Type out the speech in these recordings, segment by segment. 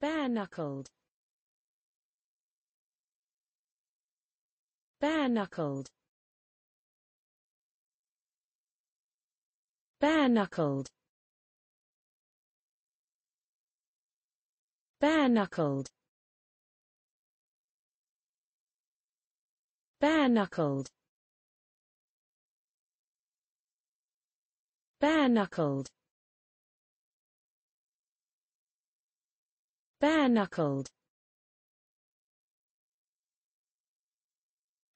Bare-knuckled. Bare-knuckled. Bare-knuckled. Bare-knuckled. Bare-knuckled. Bare-knuckled. Bare-knuckled.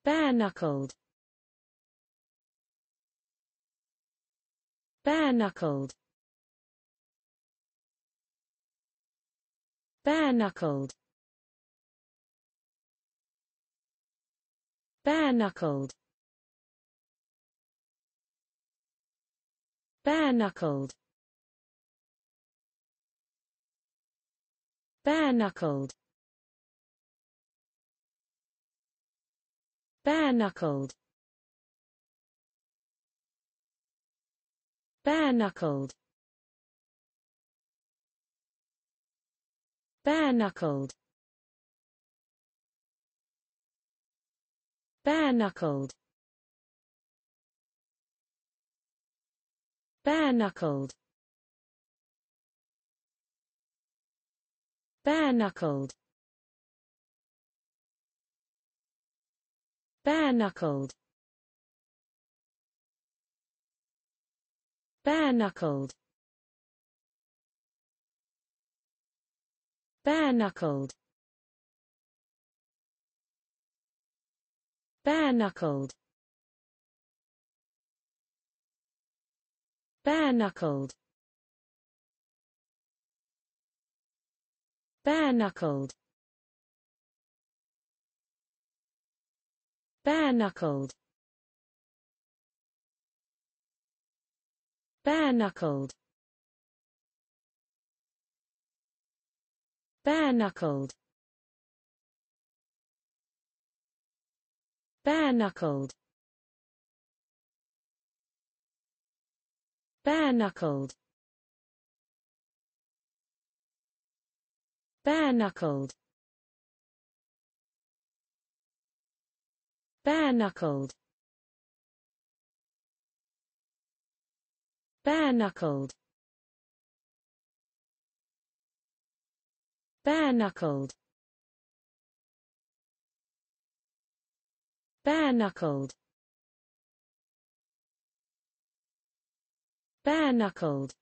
Bare-knuckled. Bare-knuckled. Bare-knuckled. Bare-knuckled. Bare-knuckled. Bare-knuckled. Bare-knuckled. Bare-knuckled. Bare-knuckled. Bare-knuckled. Bare-knuckled. Bare-knuckled. Bare-knuckled. Bare-knuckled. Bare-knuckled. Bare-knuckled. Bare-knuckled. Bare-knuckled Bare-knuckled Bare-knuckled Bare-knuckled Bare-knuckled Bare-knuckled Bare-knuckled. Bare-knuckled. Bare-knuckled. Bare-knuckled. Bare-knuckled. Bare-knuckled.